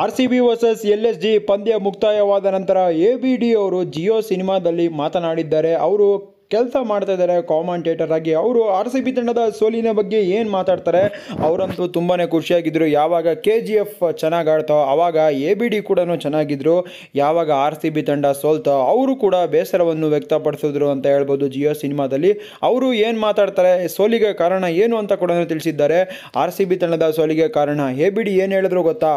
R C B versus L S G ಪಂದ್ಯ ಮುಕ್ತಾಯವಾದ ನಂತರ ಎ ಬಿ ಡಿ ಅವರು ಜಿಯೋ ಸಿನಿಮಾದಲ್ಲಿ ಮಾತನಾಡಿದ್ದಾರೆ ಅವರು ಕೆಲಸ ಮಾಡ್ತಾ ಇದ್ದಾರೆ ಕಾಮೆಂಟೇಟರ್ ಆಗಿ ಅವರು ಆರ್ ಸಿ ಬಿ ತಂಡದ ಸೋಲಿನ ಬಗ್ಗೆ ಏನು ಮಾತಾಡ್ತಾರೆ ಅವರಂತೂ ತುಂಬಾ ಖುಷಿಯಾಗಿದ್ದರು ಯಾವಾಗ ಕೆ ಜಿ ಎಫ್ ಚೆನ್ನಾಗಿ ಆಡ್ತೋ ಆವಾಗ ಎ ಬಿ ಡಿ ಕೂಡ ಚೆನ್ನಾಗಿದ್ದರು ಯಾವಾಗ ಆರ್ ಸಿ ಬಿ ತಂಡ ಸೋಲ್ತೋ ಅವರು ಕೂಡ ಬೇಸರವನ್ನು ವ್ಯಕ್ತಪಡಿಸಿದ್ರು ಅಂತ ಹೇಳ್ಬೋದು ಜಿಯೋ ಸಿನಿಮಾದಲ್ಲಿ ಅವರು ಏನು ಮಾತಾಡ್ತಾರೆ ಸೋಲಿಗೆ ಕಾರಣ ಏನು ಅಂತ ಕೂಡ ತಿಳಿಸಿದ್ದಾರೆ ಆರ್ ಸಿ ಬಿ ತಂಡದ ಸೋಲಿಗೆ ಕಾರಣ ಎ ಬಿ ಡಿ ಏನು ಹೇಳಿದ್ರು ಗೊತ್ತಾ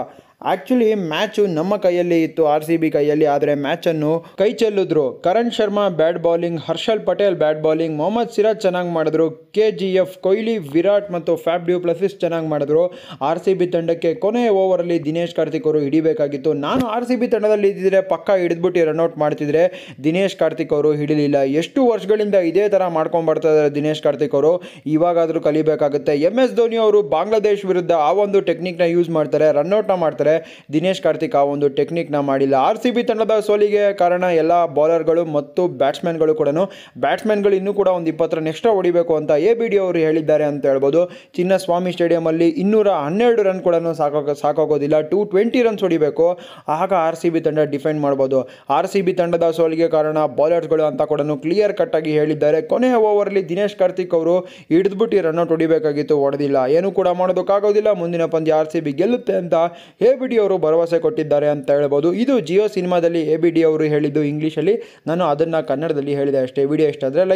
ಆ್ಯಕ್ಚುಲಿ ಮ್ಯಾಚು ನಮ್ಮ ಕೈಯಲ್ಲಿ ಇತ್ತು ಆರ್ ಸಿ ಬಿ ಕೈಯಲ್ಲಿ ಆದರೆ ಮ್ಯಾಚನ್ನು ಕೈ ಚೆಲ್ಲಿದ್ರು Karan Sharma bat bowling Harshal Patel bat bowling Mohammed Siraj ಚೆನ್ನಾಗಿ ಮಾಡಿದ್ರು K G F Kohli Virat ಮತ್ತು ಫ್ಯಾಬ್ ಡ್ಯೂ ಪ್ಲಸಿಸ್ ಚೆನ್ನಾಗಿ ಮಾಡಿದ್ರು ಆರ್ ಸಿ ಬಿ ತಂಡಕ್ಕೆ ಕೊನೆಯ ಓವರಲ್ಲಿ ದಿನೇಶ್ ಕಾರ್ತಿಕ್ ಅವರು ಹಿಡಿಬೇಕಾಗಿತ್ತು ನಾನು ಆರ್ ಸಿ ಬಿ ತಂಡದಲ್ಲಿ ಇದ್ದಿದ್ರೆ ಪಕ್ಕ ಹಿಡಿದ್ಬಿಟ್ಟು ರನ್ಔಟ್ ಮಾಡ್ತಿದ್ರೆ ದಿನೇಶ್ ಕಾರ್ತಿಕ್ ಅವರು ಹಿಡಿಲಿಲ್ಲ ಎಷ್ಟು ವರ್ಷಗಳಿಂದ ಇದೇ ಥರ ಮಾಡ್ಕೊಂಬರ್ತಾಯಿದ್ದಾರೆ ದಿನೇಶ್ ಕಾರ್ತಿಕ್ ಅವರು ಇವಾಗಾದರೂ ಕಲಿಬೇಕಾಗುತ್ತೆ ಎಂ ಎಸ್ ಧೋನಿ ಅವರು ಬಾಂಗ್ಲಾದೇಶ್ ವಿರುದ್ಧ ಆ ಒಂದು ಟೆಕ್ನಿಕ್ನ ಯೂಸ್ ಮಾಡ್ತಾರೆ ರನ್ಔಟ್ನ ಮಾಡ್ತಾರೆ ಆದರೆ ದಿನೇಶ್ ಕಾರ್ತಿಕ್ ಆ ಒಂದು ಟೆಕ್ನಿಕ್ನ ಮಾಡಿಲ್ಲ ಆರ್ ಸಿ ಬಿ ತಂಡದ ಸೋಲಿಗೆ ಕಾರಣ ಎಲ್ಲ ಬೌಲರ್ಗಳು ಮತ್ತು ಬ್ಯಾಟ್ಸ್ಮನ್ಗಳು ಕೂಡ ಬ್ಯಾಟ್ಸ್ಮನ್ಗಳು ಇನ್ನೂ ಕೂಡ ಒಂದು ಇಪ್ಪತ್ತು ರನ್ ಎಕ್ಸ್ಟ್ರಾ ಹೊಡಿಬೇಕು ಅಂತ ಎ ಬಿ ಡಿ ಅವರು ಹೇಳಿದ್ದಾರೆ ಅಂತ ಹೇಳ್ಬೋದು ಚಿನ್ನಸ್ವಾಮಿ ಸ್ಟೇಡಿಯಮಲ್ಲಿ ಇನ್ನೂರ ಹನ್ನೆರಡು ರನ್ ಕೂಡ ಸಾಕಾಗ ಸಾಕಾಗೋದಿಲ್ಲ ಟೂ ಟ್ವೆಂಟಿ ರನ್ಸ್ ಹೊಡಿಬೇಕು ಆಗ ಆರ್ ಸಿ ಬಿ ತಂಡ ಡಿಫೆಂಡ್ ಮಾಡ್ಬೋದು ಆರ್ ಸಿ ಬಿ ತಂಡದ ಸೋಲಿಗೆ ಕಾರಣ ಬೌಲರ್ಸ್ಗಳು ಅಂತ ಕೂಡ ಕ್ಲಿಯರ್ ಕಟ್ಟಾಗಿ ಹೇಳಿದ್ದಾರೆ ಕೊನೆಯ ಓವರಲ್ಲಿ ದಿನೇಶ್ ಕಾರ್ತಿಕ್ ಅವರು ಹಿಡಿದ್ಬಿಟ್ಟು ರನ್ಔಟ್ ಹೊಡಿಬೇಕಾಗಿತ್ತು ಹೊಡೆದಿಲ್ಲ ಏನು ಕೂಡ ಮಾಡೋದಕ್ಕಾಗೋದಿಲ್ಲ ಮುಂದಿನ ಪಂದ್ಯ ಆರ್ ಸಿ ಬಿ ಗೆಲ್ಲುತ್ತೆ ಅಂತ ಎ ಬಿ ಡಿ ಅವರು ಭರವಸೆ ಕೊಟ್ಟಿದ್ದಾರೆ ಅಂತ ಹೇಳ್ಬೋದು ಇದು ಜಿಯೋ ಸಿನಿಮಾದಲ್ಲಿ ಎ ಬಿ ಡಿ ಅವರು ಹೇಳಿದ್ದು ಇಂಗ್ಲೀಷಲ್ಲಿ ನಾನು ಅದನ್ನು ಕನ್ನಡದಲ್ಲಿ ಹೇಳಿದೆ ಅಷ್ಟೇ ವಿಡಿಯೋ ಇಷ್ಟ ಲೈಕ್